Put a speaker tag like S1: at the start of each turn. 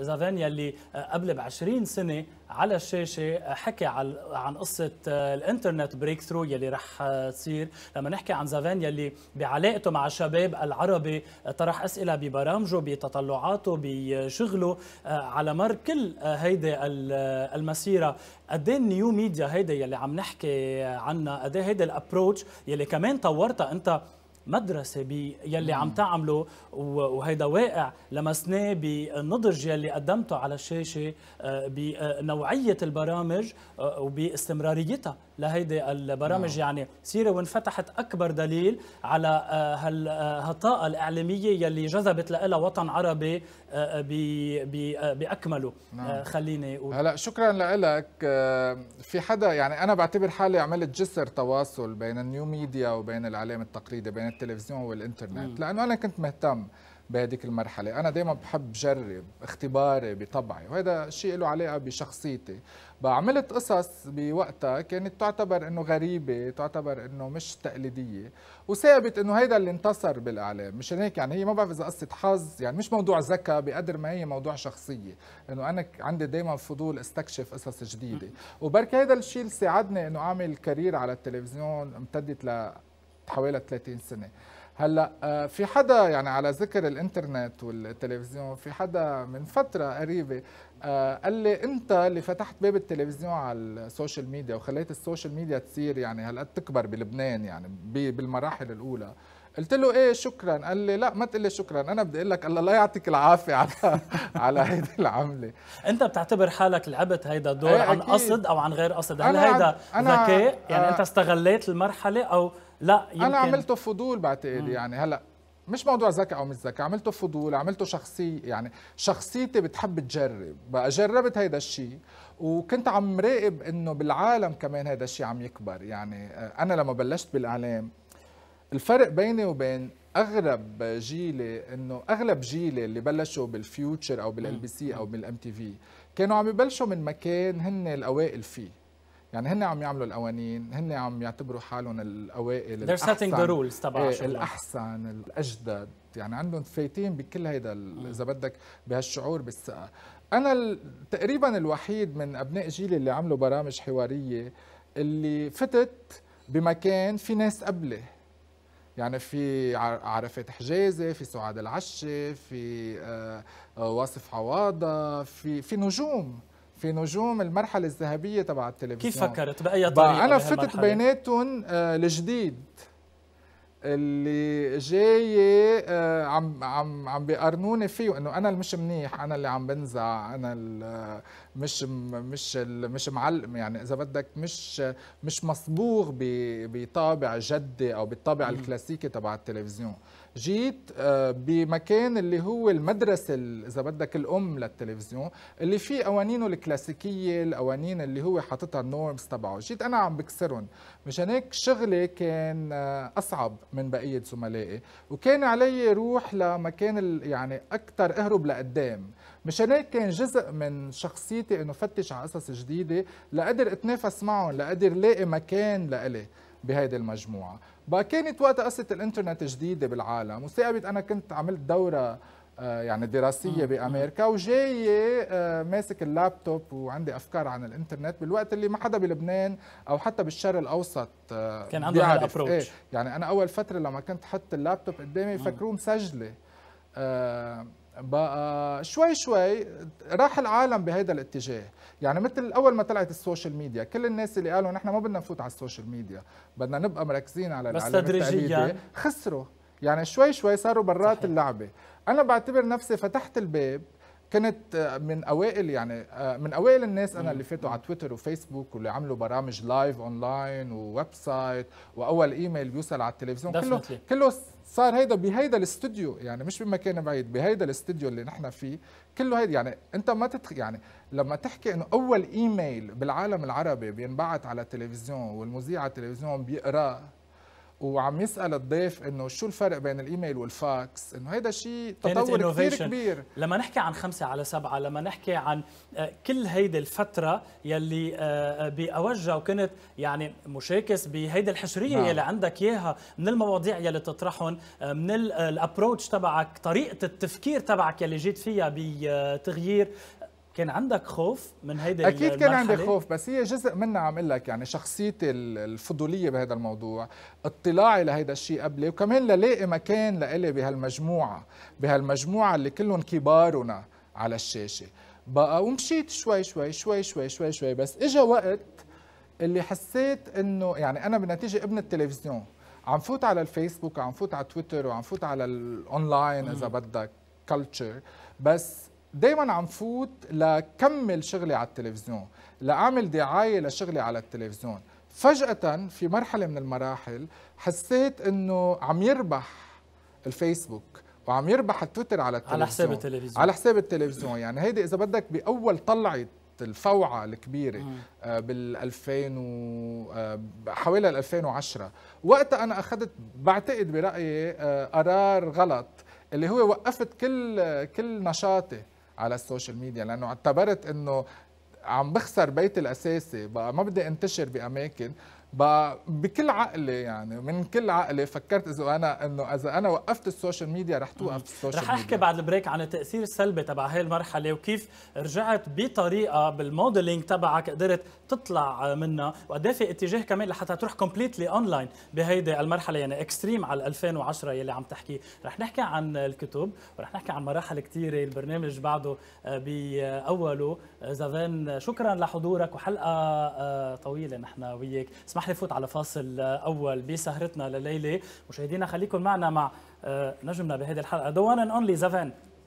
S1: زافان آه، اللي آه، قبل ب 20 سنه على الشاشه آه، حكى عن قصه الانترنت بريك ثرو يلي رح تصير لما نحكي عن زافان اللي بعلاقته مع الشباب العربي طرح اسئله ببرامجه بتطلعاته بشغله على مر كل هيدي المسيره قد ايه النيو ميديا هيدي يلي عم نحكي عنها قد ايه هيدي الابروتش يلي كمان طورتها انت مدرسه يلي عم تعمله وهيدا واقع لمسناه بالنضج يلي قدمته على الشاشه آه، بنوعيه آه، البرامج آه، وباستمراريتها لهيدي البرامج مم. نعم. يعني سيره وانفتحت اكبر دليل على هالطاقه الاعلاميه يلي جذبت لها وطن عربي باكمله نعم. خليني اقول
S2: هلا شكرا لك في حدا يعني انا بعتبر حالي عملت جسر تواصل بين النيو ميديا وبين الاعلام التقليدي بين التلفزيون والإنترنت مم. لأنه أنا كنت مهتم بهذيك المرحلة أنا دائما بحب جرب اختباري بطبعي وهذا شيء له علاقة بشخصيتي بعملت قصص بوقتها كانت تعتبر انه غريبة تعتبر انه مش تقليدية وثابت انه هيدا اللي انتصر بالاعلام مشان هيك يعني هي ما بعرف اذا قصة حظ يعني مش موضوع ذكاء بقدر ما هي موضوع شخصية انه انا عندي دائما فضول استكشف قصص جديدة وبركي هيدا الشيء اللي ساعدني انه اعمل كارير على التلفزيون امتدت ل حوالي 30 سنه هلا آه، في حدا يعني على ذكر الانترنت والتلفزيون في حدا من فتره قريبه آه، قال لي انت اللي فتحت باب التلفزيون على السوشيال ميديا وخليت السوشيال ميديا تصير يعني هلا تكبر بلبنان يعني بالمراحل الاولى قلت له ايه شكرا قال لي لا ما تقول لي شكرا انا بدي اقول لك الله لا يعطيك العافيه على على هيدي
S1: العمله انت بتعتبر حالك لعبت هيدا الدور إيه، عن قصد او عن غير قصد هل هيدا ذكاء يعني آه. انت استغليت المرحله او لا يمكن انا عملته فضول بعتقد
S2: يعني هلا مش موضوع ذكاء او مش ذكاء عملته فضول عملته شخصية يعني شخصيتي بتحب تجرب بقى جربت هيدا الشيء وكنت عم راقب انه بالعالم كمان هيدا الشيء عم يكبر يعني انا لما بلشت بالاعلام الفرق بيني وبين اغرب جيلي انه اغلب جيلي اللي بلشوا بالفيوتشر او بالال بي سي او بالام تي في كانوا عم يبلشوا من مكان هن الاوائل فيه يعني هن عم يعملوا القوانين هن عم يعتبروا حالهم الاوائل They're setting the rules تبع إيه، الاحسن الاجدد يعني عندهم فايتين بكل هيدا اذا بدك بهالشعور بالثقه انا تقريبا الوحيد من ابناء جيلي اللي عملوا برامج حواريه اللي فتت بمكان في ناس قبلي يعني في عرفات حجازي في سعاد العشي في آه، آه، واصف عواضة في في نجوم في نجوم المرحله الذهبيه تبع التلفزيون كيف فكرت باي طريقه انا فتت بيناتهم الجديد آه، اللي جاي آه، عم عم عم بيقارنوني فيه انه انا اللي مش منيح انا اللي عم بنزع انا آه، مش مش مش معلم يعني اذا بدك مش مش مصبوغ بطابع جدي او بالطابع الكلاسيكي تبع التلفزيون جيت آه، بمكان اللي هو المدرسة إذا بدك الأم للتلفزيون اللي فيه قوانينه الكلاسيكية القوانين اللي هو حاططها النورمز تبعه جيت أنا عم بكسرهم مشان هيك شغلي كان آه، أصعب من بقية زملائي وكان علي روح لمكان يعني أكثر أهرب لقدام مشان هيك كان جزء من شخصيتي انه فتش على قصص جديده لاقدر اتنافس معهم لاقدر لاقي مكان لإلي بهيدي المجموعه بقى كانت وقت قصه الانترنت جديدة بالعالم واستقبلت أنا كنت عملت دورة آه، يعني دراسيه بامريكا وجاي آه، ماسك اللابتوب وعندي افكار عن الانترنت بالوقت اللي ما حدا بلبنان او حتى بالشرق الاوسط آه، كان عنده هالابروتش إيه يعني انا اول فتره لما كنت حط اللابتوب قدامي فكروه مسجله بقى شوي شوي راح العالم بهذا الاتجاه يعني مثل اول ما طلعت السوشيال ميديا كل الناس اللي قالوا نحن ما بدنا نفوت على السوشيال ميديا بدنا نبقى مركزين على بس تدريجيا خسروا يعني شوي شوي صاروا برات صحيح. اللعبه انا بعتبر نفسي فتحت الباب كانت آه، من اوائل يعني آه، من اوائل الناس انا اللي فاتوا على تويتر وفيسبوك واللي عملوا برامج لايف اونلاين وويب سايت واول ايميل بيوصل على التلفزيون كله كله صار هيدا بهيدا الاستوديو يعني مش بمكان بعيد بهيدا الاستوديو اللي نحن فيه كله هيدا يعني انت ما تتخ يعني لما تحكي انه اول ايميل بالعالم العربي بينبعث على التلفزيون والمذيع على التلفزيون بيقراه وعم يسال الضيف انه شو الفرق بين الايميل والفاكس انه هيدا شيء تطور كثير كبير
S1: لما نحكي عن خمسة على سبعة لما نحكي عن آه، كل هيدي الفترة يلي آه، آه، باوجها وكنت يعني مشاكس بهيدي الحشرية نعم. يلي عندك إياها من المواضيع يلي تطرحهم من الابروتش تبعك طريقة التفكير تبعك يلي جيت فيها بتغيير كان عندك خوف من هيدا اكيد كان عندي خوف
S2: بس هي جزء منها عم اقول لك يعني شخصيتي الفضوليه بهذا الموضوع اطلاعي لهيدا الشيء قبلي وكمان للاقي مكان لإلي بهالمجموعه بهالمجموعه اللي كلهم كبارنا على الشاشه بقى ومشيت شوي شوي شوي شوي شوي شوي بس اجى وقت اللي حسيت انه يعني انا بالنتيجه ابن التلفزيون عم فوت على الفيسبوك عم فوت على تويتر وعم فوت على الاونلاين اذا بدك كلتشر بس دايما عم فوت لكمل شغلي على التلفزيون لأعمل دعاية لشغلي على التلفزيون فجأة في مرحلة من المراحل حسيت أنه عم يربح الفيسبوك وعم يربح التويتر على التلفزيون على حساب التلفزيون على حساب التلفزيون يعني هيدي إذا بدك بأول طلعة الفوعة الكبيرة آه، بال 2000 و آه، حوالي 2010 وقتها أنا أخذت بعتقد برأيي آه، قرار غلط اللي هو وقفت كل كل نشاطي على السوشيال ميديا لانه اعتبرت انه عم بخسر بيتي الاساسي بقى ما بدي انتشر باماكن بكل عقلي يعني من كل عقلي فكرت اذا انا انه اذا
S1: انا وقفت السوشيال ميديا رح توقف السوشيال ميديا رح احكي بعد البريك عن التاثير السلبي تبع هاي المرحله وكيف رجعت بطريقه بالموديلينج تبعك قدرت تطلع منها وقد إيه في اتجاه كمان لحتى تروح كومبليتلي اونلاين بهيدي المرحله يعني اكستريم على 2010 يلي عم تحكي رح نحكي عن الكتب ورح نحكي عن مراحل كثيره البرنامج بعده آه، باوله زفان شكرا لحضورك وحلقه آه، طويله نحن وياك اسمح لي فوت على فاصل آه، اول بسهرتنا لليله مشاهدينا خليكم معنا مع آه، نجمنا بهذه الحلقه ذا اونلي زفان